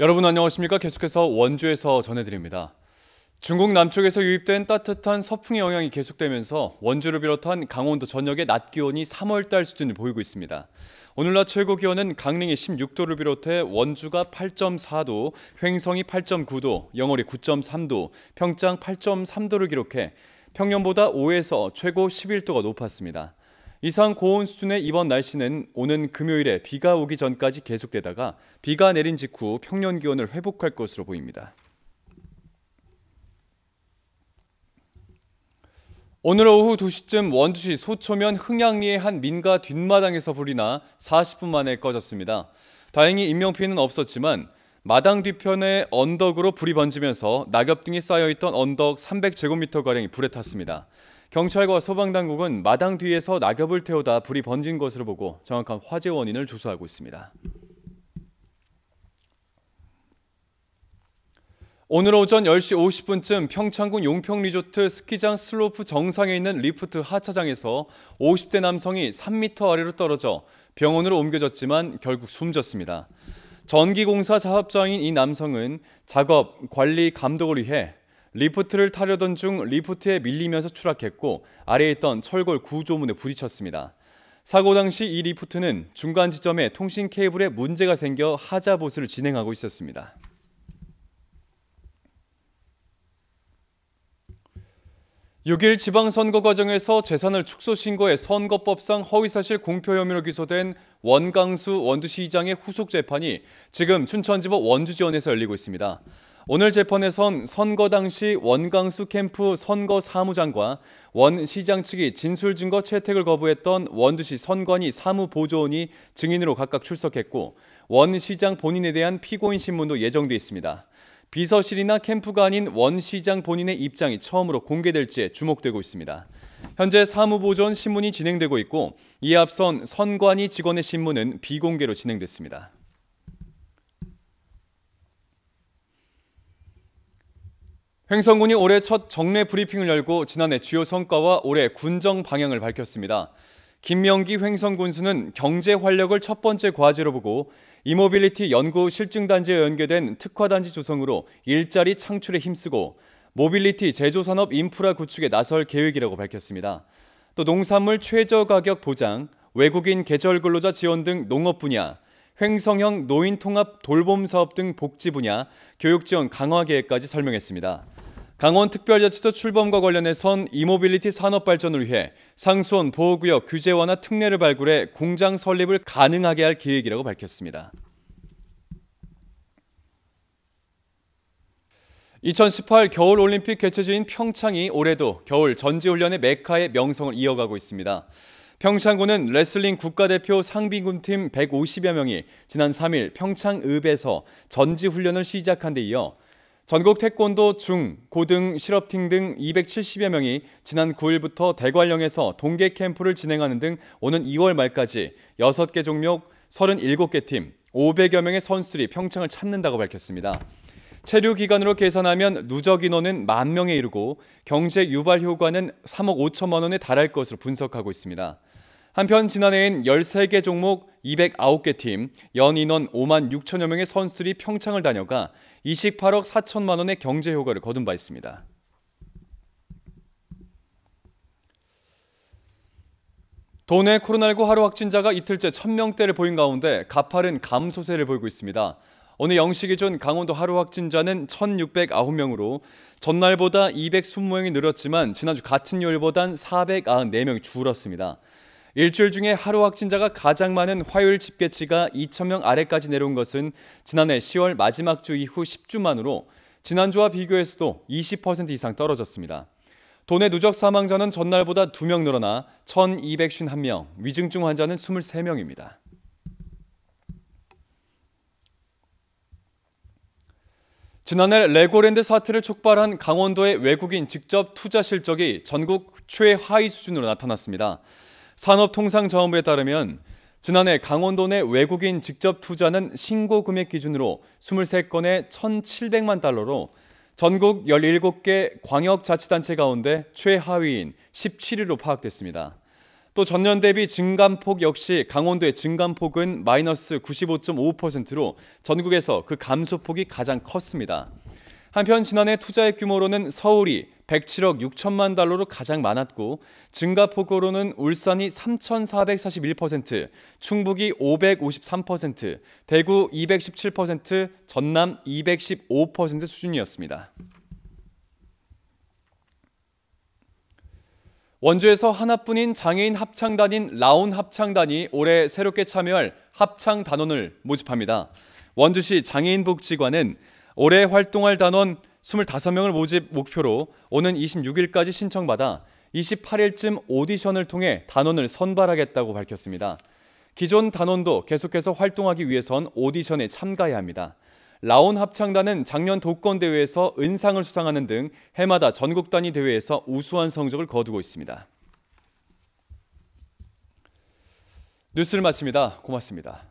여러분 안녕하십니까? 계속해서 원주에서 전해드립니다. 중국 남쪽에서 유입된 따뜻한 서풍의 영향이 계속되면서 원주를 비롯한 강원도 전역의 낮 기온이 3월달 수준을 보이고 있습니다. 오늘 낮 최고 기온은 강릉이 16도를 비롯해 원주가 8.4도, 횡성이 8.9도, 영월이 9.3도, 평창 8.3도를 기록해 평년보다 5에서 최고 11도가 높았습니다. 이상 고온 수준의 이번 날씨는 오는 금요일에 비가 오기 전까지 계속되다가 비가 내린 직후 평년 기온을 회복할 것으로 보입니다. 오늘 오후 2시쯤 원주시 소초면 흥양리의 한 민가 뒷마당에서 불이 나 40분 만에 꺼졌습니다. 다행히 인명피해는 없었지만 마당 뒤편에 언덕으로 불이 번지면서 낙엽등이 쌓여있던 언덕 300제곱미터 가량이 불에 탔습니다. 경찰과 소방당국은 마당 뒤에서 낙엽을 태우다 불이 번진 것으로 보고 정확한 화재 원인을 조사하고 있습니다. 오늘 오전 10시 50분쯤 평창군 용평 리조트 스키장 슬로프 정상에 있는 리프트 하차장에서 50대 남성이 3m 아래로 떨어져 병원으로 옮겨졌지만 결국 숨졌습니다. 전기공사 사업장인 이 남성은 작업, 관리, 감독을 위해 리프트를 타려던 중 리프트에 밀리면서 추락했고 아래에 있던 철골 구조문에 부딪혔습니다. 사고 당시 이 리프트는 중간 지점에 통신 케이블에 문제가 생겨 하자 보수를 진행하고 있었습니다. 6일 지방선거 과정에서 재산을 축소 신고해 선거법상 허위사실 공표 혐의로 기소된 원강수 원주시장의 후속 재판이 지금 춘천지법 원주지원에서 열리고 있습니다. 오늘 재판에선 선거 당시 원강수 캠프 선거 사무장과 원 시장 측이 진술 증거 채택을 거부했던 원주시 선관위 사무보조원이 증인으로 각각 출석했고 원 시장 본인에 대한 피고인 신문도 예정돼 있습니다. 비서실이나 캠프가 아닌 원 시장 본인의 입장이 처음으로 공개될지에 주목되고 있습니다. 현재 사무보존 신문이 진행되고 있고 이에 앞선 선관위 직원의 신문은 비공개로 진행됐습니다. 횡성군이 올해 첫 정례 브리핑을 열고 지난해 주요 성과와 올해 군정 방향을 밝혔습니다. 김명기 횡성군수는 경제 활력을 첫 번째 과제로 보고 이모빌리티 연구 실증단지에 연계된 특화단지 조성으로 일자리 창출에 힘쓰고 모빌리티 제조산업 인프라 구축에 나설 계획이라고 밝혔습니다. 또 농산물 최저 가격 보장, 외국인 계절 근로자 지원 등 농업 분야, 횡성형 노인 통합 돌봄 사업 등 복지 분야, 교육 지원 강화 계획까지 설명했습니다. 강원특별자치도 출범과 관련해선 이모빌리티 산업 발전을 위해 상수원 보호구역 규제 완화 특례를 발굴해 공장 설립을 가능하게 할 계획이라고 밝혔습니다. 2018 겨울 올림픽 개최지인 평창이 올해도 겨울 전지훈련의 메카의 명성을 이어가고 있습니다. 평창군은 레슬링 국가대표 상비군팀 150여 명이 지난 3일 평창읍에서 전지훈련을 시작한 데 이어 전국 태권도 중, 고등, 실업팀 등 270여 명이 지난 9일부터 대관령에서 동계 캠프를 진행하는 등 오는 2월 말까지 6개 종목 37개 팀 500여 명의 선수들이 평창을 찾는다고 밝혔습니다. 체류 기간으로 계산하면 누적 인원은 만 명에 이르고 경제 유발 효과는 3억 5천만 원에 달할 것으로 분석하고 있습니다. 한편 지난해엔 13개 종목 209개 팀, 연 인원 5만 6천여 명의 선수들이 평창을 다녀가 28억 4천만 원의 경제 효과를 거둔 바 있습니다. 도내 코로나19 하루 확진자가 이틀째 1000명대를 보인 가운데 가파른 감소세를 보이고 있습니다. 오늘 0시 기준 강원도 하루 확진자는 1,609명으로 전날보다 220명이 늘었지만 지난주 같은 요일보단 494명이 줄었습니다. 일주일 중에 하루 확진자가 가장 많은 화요일 집계치가 2천명 아래까지 내려온 것은 지난해 10월 마지막 주 이후 10주 만으로 지난주와 비교해서도 20% 이상 떨어졌습니다. 도내 누적 사망자는 전날보다 2명 늘어나 1,251명, 위중증 환자는 23명입니다. 지난해 레고랜드 사태를 촉발한 강원도의 외국인 직접 투자 실적이 전국 최하위 수준으로 나타났습니다. 산업통상자원부에 따르면 지난해 강원도 내 외국인 직접 투자는 신고 금액 기준으로 23건에 1,700만 달러로 전국 17개 광역자치단체 가운데 최하위인 17위로 파악됐습니다. 또 전년 대비 증감폭 역시 강원도의 증감폭은 마이너스 95.5%로 전국에서 그 감소폭이 가장 컸습니다. 한편 지난해 투자액 규모로는 서울이 107억 6천만 달러로 가장 많았고 증가 폭으로는 울산이 3,441%, 충북이 553%, 대구 217%, 전남 215% 수준이었습니다. 원주에서 하나뿐인 장애인 합창단인 라온 합창단이 올해 새롭게 참여할 합창 단원을 모집합니다. 원주시 장애인복지관은 올해 활동할 단원 25명을 모집 목표로 오는 26일까지 신청받아 28일쯤 오디션을 통해 단원을 선발하겠다고 밝혔습니다. 기존 단원도 계속해서 활동하기 위해선 오디션에 참가해야 합니다. 라온 합창단은 작년 도권 대회에서 은상을 수상하는 등 해마다 전국 단위 대회에서 우수한 성적을 거두고 있습니다. 뉴스를 마칩니다. 고맙습니다.